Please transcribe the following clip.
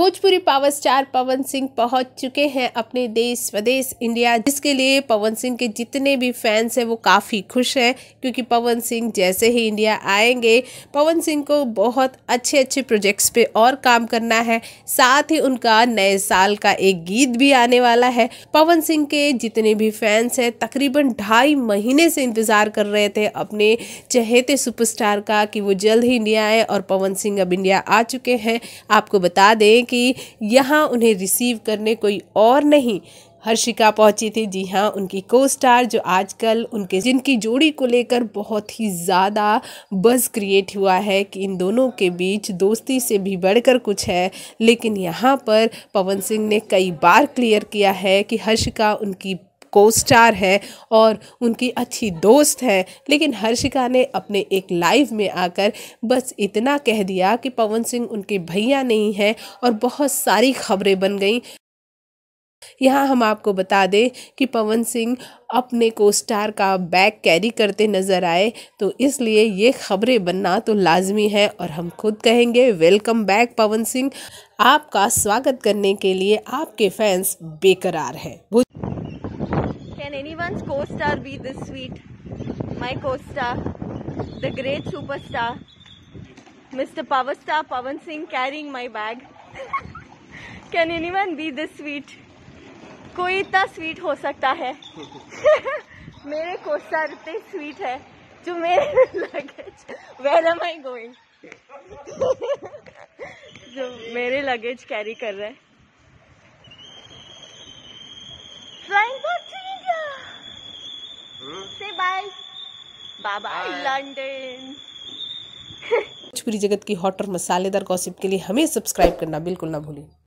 Bhojpuri power star Pawan Singh पहुंच चुके हैं अपने देश स्वदेश इंडिया जिसके लिए पवन सिंह के जितने भी फैंस हैं वो काफ़ी खुश हैं क्योंकि पवन सिंह जैसे ही इंडिया आएंगे पवन सिंह को बहुत अच्छे अच्छे प्रोजेक्ट्स पे और काम करना है साथ ही उनका नए साल का एक गीत भी आने वाला है पवन सिंह के जितने भी फैंस हैं तकरीबन ढाई महीने से इंतज़ार कर रहे थे अपने चहेते सुपरस्टार का कि वो जल्द ही इंडिया आए और पवन सिंह अब इंडिया आ चुके हैं आपको बता दें कि यहाँ उन्हें रिसीव करने कोई और नहीं हर्षिका पहुंची थी जी हाँ उनकी को स्टार जो आजकल उनके जिनकी जोड़ी को लेकर बहुत ही ज़्यादा बज़ क्रिएट हुआ है कि इन दोनों के बीच दोस्ती से भी बढ़कर कुछ है लेकिन यहाँ पर पवन सिंह ने कई बार क्लियर किया है कि हर्षिका उनकी को स्टार है और उनकी अच्छी दोस्त है लेकिन हर्षिका ने अपने एक लाइव में आकर बस इतना कह दिया कि पवन सिंह उनके भैया नहीं हैं और बहुत सारी खबरें बन गई यहाँ हम आपको बता दें कि पवन सिंह अपने को स्टार का बैग कैरी करते नज़र आए तो इसलिए ये खबरें बनना तो लाजमी है और हम खुद कहेंगे वेलकम बैक पवन सिंह आपका स्वागत करने के लिए आपके फैंस बेकरार हैं Can anyone's co-star be this sweet? My co-star, the great superstar, Mr. Power Star Pavan Singh carrying my bag. Can anyone be this sweet? koi itna sweet ho sakta hai mere co-star itne sweet hai jo mere luggage where am i going jo mere luggage carry kar raha hai bye bye bye जगत की hot और मसालेदार gossip के लिए हमें subscribe करना बिल्कुल ना भूलें